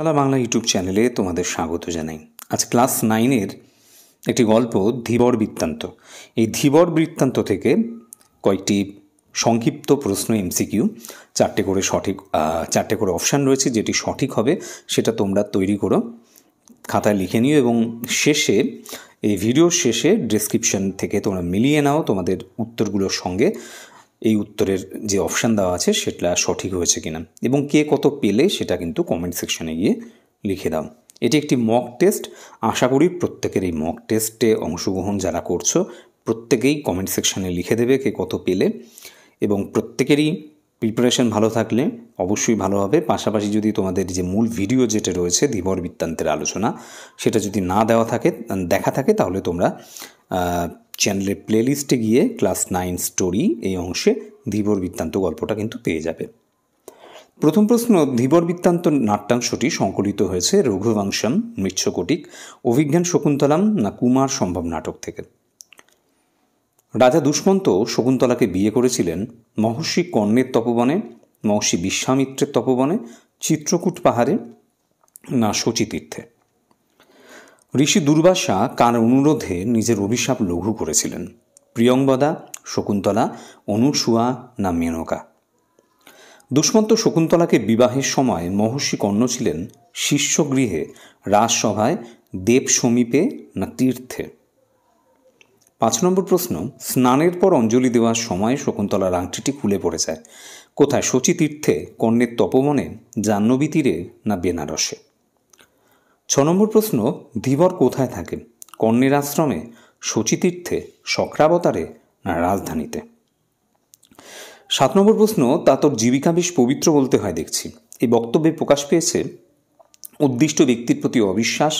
খেলা বাংলা ইউটিউব চ্যানেলে তোমাদের স্বাগত জানাই আজ ক্লাস নাইনের একটি গল্প ধীবর বৃত্তান্ত এই ধীবর বৃত্তান্ত থেকে কয়েকটি সংক্ষিপ্ত প্রশ্ন এমসিকিউ চারটে করে সঠিক চারটে করে অপশান রয়েছে যেটি সঠিক হবে সেটা তোমরা তৈরি করো খাতায় লিখে নিও এবং শেষে এই ভিডিওর শেষে ডিসক্রিপশন থেকে তোমরা মিলিয়ে নাও তোমাদের উত্তরগুলোর সঙ্গে এই উত্তরের যে অপশান দেওয়া আছে সেটা সঠিক হয়েছে কিনা এবং কে কত পেলে সেটা কিন্তু কমেন্ট সেকশনে গিয়ে লিখে দাও এটি একটি মক টেস্ট আশা করি প্রত্যেকের এই মক টেস্টে অংশগ্রহণ যারা করছো প্রত্যেকেই কমেন্ট সেকশানে লিখে দেবে কে কত পেলে এবং প্রত্যেকেরই প্রিপারেশন ভালো থাকলে অবশ্যই ভালো হবে পাশাপাশি যদি তোমাদের যে মূল ভিডিও যেটা রয়েছে ধীবর বৃত্তান্তের আলোচনা সেটা যদি না দেওয়া থাকে দেখা থাকে তাহলে তোমরা চ্যানেলের প্লেলিস্টে গিয়ে ক্লাস নাইন স্টোরি এই অংশে ধীবর বৃত্তান্ত গল্পটা কিন্তু পেয়ে যাবে প্রথম প্রশ্ন ধীবর বৃত্তান্ত নাট্যাংশটি সংকলিত হয়েছে রঘুবংশম মৃচ্ছকটিক অভিজ্ঞান শকুন্তলাম না কুমার সম্ভব নাটক থেকে রাজা দুষ্মন্ত শকুন্তলাকে বিয়ে করেছিলেন মহর্ষি কর্ণের তপবনে মহর্ষি বিশ্বামিত্রের তপবনে চিত্রকূট পাহাড়ে না শচীতীর্থে ঋষি দুর্বাসা কার অনুরোধে নিজের অভিশাপ লঘু করেছিলেন প্রিয়ংবদা শকুন্তলা অনুসুয়া না মেনকা দুষ্মন্ত শকুন্তলাকে বিবাহের সময় মহর্ষি কর্ণ ছিলেন শিষ্যগৃহে রাজসভায় দেব সমীপে না তীর্থে পাঁচ নম্বর প্রশ্ন স্নানের পর অঞ্জলি দেওয়ার সময় শকুন্তলার আংটিটি খুলে পড়ে যায় কোথায় শচী তীর্থে কর্ণের তপবনে জাহ্নবী তীরে না বেনারসে ছ নম্বর প্রশ্ন ধীবর কোথায় থাকেন কর্ণের আশ্রমে শচীতীর্থে সক্রাবতারে না রাজধানীতে সাত নম্বর প্রশ্ন তা তোর জীবিকা বেশ পবিত্র বলতে হয় দেখছি এই বক্তব্যে প্রকাশ পেয়েছে উদ্দিষ্ট ব্যক্তির প্রতি অবিশ্বাস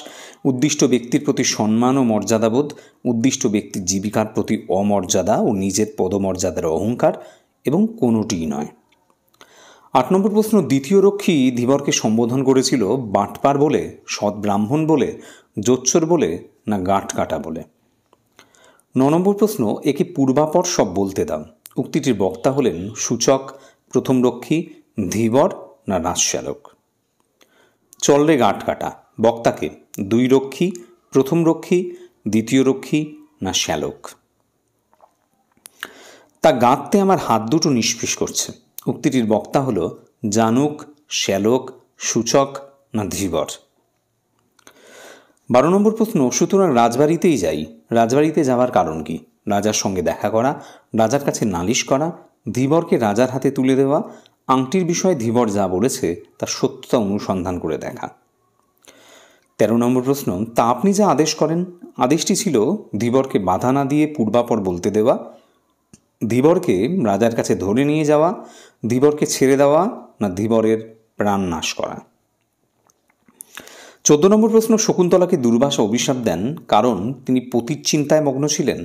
উদ্দিষ্ট ব্যক্তির প্রতি সম্মান ও মর্যাদাবোধ উদ্দিষ্ট ব্যক্তির জীবিকার প্রতি অমর্যাদা ও নিজের পদমর্যাদার অহংকার এবং কোনোটিই নয় আট নম্বর প্রশ্ন দ্বিতীয় রক্ষী ধীবরকে সম্বোধন করেছিল বাটপার বলে সৎ ব্রাহ্মণ বলে জোচ্ছর বলে না গাঁট কাটা বলে ন নম্বর প্রশ্ন একে পূর্বাপর সব বলতে দাও উক্তিটির বক্তা হলেন সূচক প্রথম রক্ষী ধীবর না চল রে গাঁট কাটা বক্তাকে দুই রক্ষী প্রথম রক্ষী দ্বিতীয় রক্ষী না শ্যালক তা গাঁততে আমার হাত দুটো নিষ্পিস করছে উক্তিটির বক্তা হল জানুক শ্যালক সূচক না ধীবর বারো নম্বর প্রশ্ন সুতরাং রাজবাড়িতেই যাই রাজবাড়িতে যাওয়ার কারণ কি রাজার সঙ্গে দেখা করা রাজার কাছে নালিশ করা ধীবরকে রাজার হাতে তুলে দেওয়া আংটির বিষয়ে ধীবর যা বলেছে তার সত্যতা অনুসন্ধান করে দেখা তেরো নম্বর প্রশ্ন তা আপনি যা আদেশ করেন আদেশটি ছিল ধীবরকে বাধা না দিয়ে পূর্বাপর বলতে দেওয়া ধীবরকে রাজার কাছে ধরে নিয়ে যাওয়া ধীবরকে ছেড়ে দেওয়া না ধীবরের প্রাণ নাশ করা চোদ্দ নম্বর প্রশ্ন শকুন্তলাকে দুর্বাসা অভিশাপ দেন কারণ তিনি পতির চিন্তায় মগ্ন ছিলেন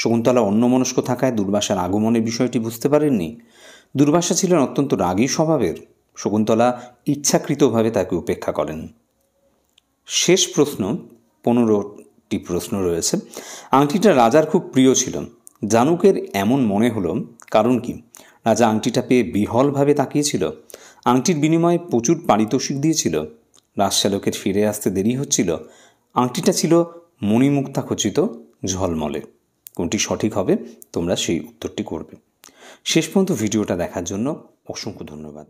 শকুন্তলা অন্যমনস্ক থাকায় দুর্বাসার আগমনের বিষয়টি বুঝতে পারেননি দুর্বাসা ছিলেন অত্যন্ত রাগী স্বভাবের শকুন্তলা ইচ্ছাকৃতভাবে তাকে উপেক্ষা করেন শেষ প্রশ্ন পনেরোটি প্রশ্ন রয়েছে আংটিটা রাজার খুব প্রিয় ছিল জানুকের এমন মনে হলো কারণ কি রাজা আংটিটা পেয়ে বিহলভাবে তাকিয়েছিল আংটির বিনিময়ে প্রচুর পারিতোষিক দিয়েছিল রাজশালকের ফিরে আসতে দেরি হচ্ছিল আংটিটা ছিল মণিমুক্তা খচিত ঝলমলে কোনটি সঠিক হবে তোমরা সেই উত্তরটি করবে শেষ পর্যন্ত ভিডিওটা দেখার জন্য অসংখ্য ধন্যবাদ